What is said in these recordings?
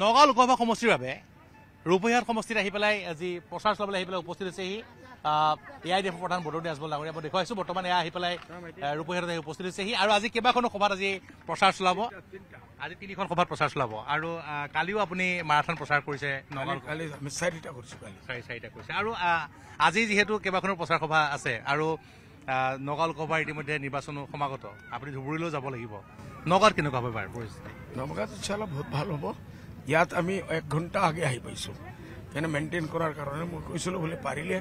নগাঁও লোকসভা সমষ্টিৰ বাবে ৰূপহিয়াত সমষ্টিত আহি পেলাই আজি প্ৰচাৰ চলাবলৈ আহি পেলাই উপস্থিত হৈছেহি এ আই ডি এফৰ প্ৰধান বদৰুদ্দিন আজমল ডাঙৰীয়া মই দেখুৱাইছো বৰ্তমান এয়া আহি পেলাই ৰূপহিয়াত আহি উপস্থিত হৈছেহি আৰু আজি কেইবাখনো সভাত আজি প্ৰচাৰ চলাব আজি তিনিখন সভাত প্ৰচাৰ চলাব আৰু কালিও আপুনি মাৰাথন প্ৰচাৰ কৰিছে আৰু আজি যিহেতু কেইবাখনো প্ৰচাৰ সভা আছে আৰু নগাঁও লোকসভাৰ ইতিমধ্যে নিৰ্বাচনো সমাগত আপুনি ধুবুৰীলৈও যাব লাগিব নগাঁৱত কেনেকুৱা হ'ব বাৰু পৰিস্থিতি নগাঁৱত বহুত ভাল হ'ব ইয়াত আমি এক ঘণ্টা আগে আহি পাইছোঁ সেইকাৰণে মেইনটেইন কৰাৰ কাৰণে মই কৈছিলোঁ বোলে পাৰিলে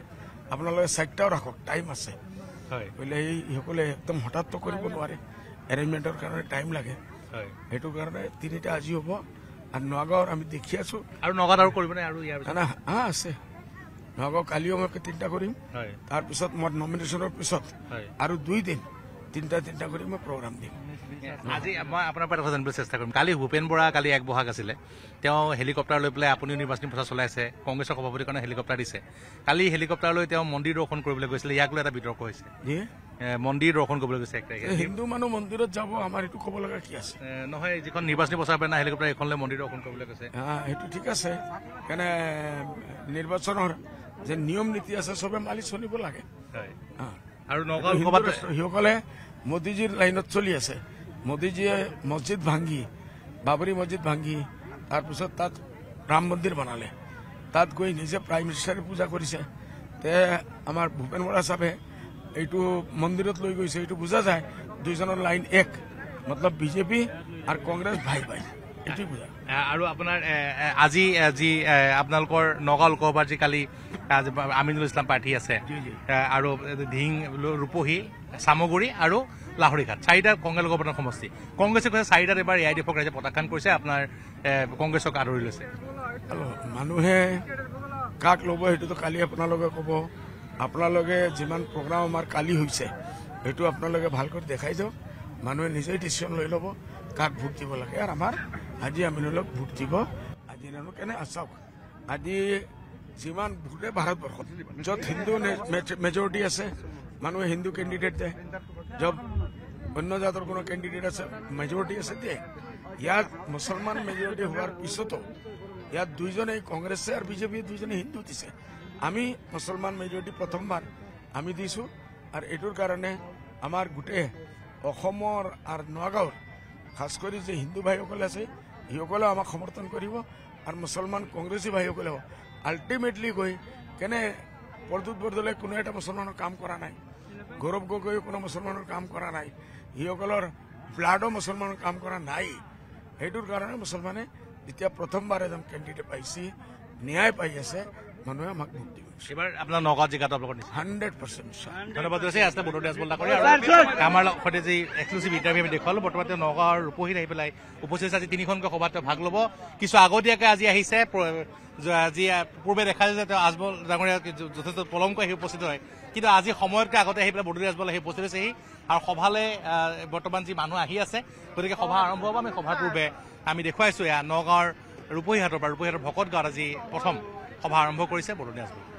আপোনালোকে চাৰিটাও ৰাখক টাইম আছে হয় বোলে এইসকলে একদম হঠাৎতো কৰিব নোৱাৰে এৰেঞ্জমেণ্টৰ কাৰণে টাইম লাগে হয় সেইটো কাৰণে তিনিটা আজি হ'ব আৰু নগাঁৱৰ আমি দেখি আছো আৰু নগাঁৱত আৰু কৰিব নাই আৰু ইয়াৰ না হা আছে নগাঁও কালিও মই তিনিটা কৰিম হয় তাৰপিছত মই নমিনেশ্যনৰ পিছত আৰু দুই দিন তিনিটা তিনিটা কৰি মই প্ৰগ্ৰাম দিম আজি মই আপোনাৰ পৰা জানিবলৈ চেষ্টা কৰিম কালি ভূপেন বৰা কালি আগবঢ়াক আছিলে তেওঁ হেলিকপ্টাৰ লৈ পেলাই আপুনিও নিৰ্বাচনী প্ৰচাৰ চলাইছে কংগ্ৰেছৰ সভাপতিৰ কাৰণে হেলিকপ্টাৰ দিছে কালি হেলিকপ্টাৰ লৈ তেওঁ মন্দিৰ দৰ্শন কৰিবলৈ গৈছিলে ইয়াক লৈ এটা বিতৰ্ক হৈছে মন্দিৰ দৰ্শন কৰিবলৈ গৈছে এক তাৰিখে হিন্দু মানুহ মন্দিৰত যাব আমাৰ এইটো ক'ব লগা কি আছে নহয় যিখন নিৰ্বাচনী প্ৰচাৰ পেনা হেলিকপ্টাৰ এখনলৈ মন্দিৰ দৰ্শন কৰিবলৈ গৈছে সেইটো ঠিক আছে কেনে নিৰ্বাচনৰ যে নিয়ম নীতি আছে চবে মালি চলিব লাগে আৰু নগাঁৱসকলে মোদীজীৰ লাইনত চলি আছে মোদীজীয়ে মছজিদ ভাঙি বাবৰি মছজিদ ভাঙি তাৰপিছত তাত ৰাম মন্দিৰ বনালে তাত গৈ নিজে প্ৰাইম মিনিষ্টাৰে পূজা কৰিছে তে আমাৰ ভূপেন বৰা চাহে এইটো মন্দিৰত লৈ গৈছে এইটো বুজা যায় দুইজনৰ লাইন এক মতলব বিজেপি আৰু কংগ্ৰেছ ভাই ভাই আৰু আপোনাৰ আজি যি আপোনালোকৰ নগাঁও লোকসভাৰ যি কালি আমিনুল ইছলাম পাৰ্টি আছে আৰু ধিং ৰূপহী চামগুৰি আৰু লাহৰিঘাট চাৰিটা কংগ্ৰেছ লোকসভা সমষ্টি কংগ্ৰেছে কৈছে চাৰিটাত এবাৰ এ আই ডি এফক ৰাইজে প্ৰত্যাখ্যান কৰিছে আপোনাৰ কংগ্ৰেছক আদৰি লৈছে মানুহে কাক ল'ব সেইটোতো কালি আপোনালোকে ক'ব আপোনালোকে যিমান প্ৰগ্ৰাম আমাৰ কালি হৈছে সেইটো আপোনালোকে ভালকৈ দেখাই যাওক মানুহে নিজেই ডিচিশ্যন লৈ ল'ব কাক ভোট দিব লাগে আৰু আমাৰ আজি আমি ধৰি লওক ভোট দিব আজি কেনে আছা আজি যিমান ভোটে ভাৰতবৰ্ষত য'ত হিন্দু মেজৰিটি আছে মানুহে হিন্দু কেণ্ডিডেট দিয়ে য'ত অন্য জাতৰ কোনো কেণ্ডিডেট আছে মেজৰিটি আছে দিয়ে ইয়াত মুছলমান মেজৰিটি হোৱাৰ পিছতো ইয়াত দুইজনে কংগ্ৰেছে আৰু বিজেপিয়ে দুইজনে হিন্দু দিছে আমি মুছলমান মেজৰিটি প্ৰথমবাৰ আমি দিছোঁ আৰু এইটোৰ কাৰণে আমাৰ গোটেই অসমৰ আৰু নগাঁৱৰ খাস কৰি যে হিন্দু ভাইসকল আছে সকলে আমাক সমৰ্থন কৰিব আৰু মুছলমান কংগ্ৰেছী ভাইসকলেও আল্টিমেটলি গৈ কেনে প্ৰদ্যুৎ বৰদলৈ কোনো এটা মুছলমানৰ কাম কৰা নাই গৌৰৱ গগৈ কোনো মুছলমানৰ কাম কৰা নাই সিসকলৰ ব্লাডো মুছলমানৰ কাম কৰা নাই সেইটোৰ কাৰণে মুছলমানে যেতিয়া প্ৰথমবাৰ এজন কেণ্ডিডেট পাইছে ন্যায় পাই আছে মানুহে আমাক ভোট দিব এবাৰ আপোনাৰ নগাঁও জিকাটো আপোনালোকৰ হাণ্ড্ৰেড পাৰ্চেণ্ট ধন্যবাদ দিছে আজি বৰুণ দাস বল্লা কৰি আমাৰ সৈতে যি এক্সক্লুচিভ ইণ্টাৰভিউ আমি দেখুৱালোঁ বৰ্তমান তেওঁ নগাঁৱৰ ৰূপহীত আহি পেলাই উপস্থিত আছে আজি তিনিখনকৈ সভাত ভাগ ল'ব কিছু আগতীয়াকৈ আজি আহিছে আজি পূৰ্বে দেখা যায় যে তেওঁ আজমল ডাঙৰীয়া যথেষ্ট পলমকৈ আহি উপস্থিত হয় কিন্তু আজি সময়তকৈ আগতে আহি পেলাই বৰুণ আজমল আহি উপস্থিত হৈছেহি আৰু সভালৈ বৰ্তমান যি মানুহ আহি আছে গতিকে সভা আৰম্ভ হ'ব আমি সভাৰ পূৰ্বে আমি দেখুৱাইছোঁ এয়া নগাঁৱৰ ৰূপহীহাটৰ পৰা ৰূপহীহাটৰ ভকত গাঁৱত আজি প্ৰথম সভা আৰম্ভ কৰিছে বৰুণ